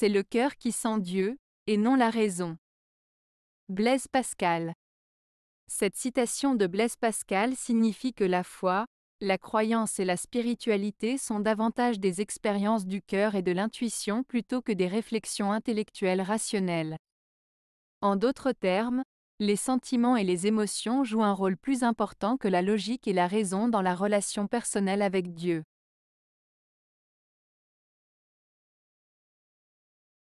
C'est le cœur qui sent Dieu, et non la raison. Blaise Pascal. Cette citation de Blaise Pascal signifie que la foi, la croyance et la spiritualité sont davantage des expériences du cœur et de l'intuition plutôt que des réflexions intellectuelles rationnelles. En d'autres termes, les sentiments et les émotions jouent un rôle plus important que la logique et la raison dans la relation personnelle avec Dieu.